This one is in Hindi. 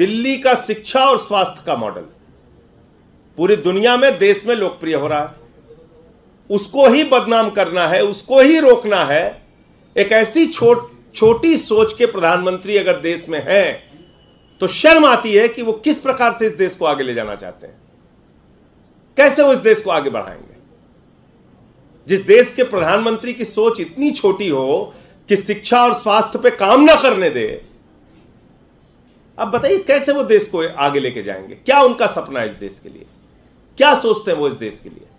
दिल्ली का शिक्षा और स्वास्थ्य का मॉडल पूरी दुनिया में देश में लोकप्रिय हो रहा है उसको ही बदनाम करना है उसको ही रोकना है एक ऐसी छोट छोटी सोच के प्रधानमंत्री अगर देश में हैं तो शर्म आती है कि वो किस प्रकार से इस देश को आगे ले जाना चाहते हैं कैसे वो इस देश को आगे बढ़ाएंगे जिस देश के प्रधानमंत्री की सोच इतनी छोटी हो कि शिक्षा और स्वास्थ्य पे काम ना करने दे अब बताइए कैसे वो देश को आगे लेके जाएंगे क्या उनका सपना है इस देश के लिए क्या सोचते हैं वो इस देश के लिए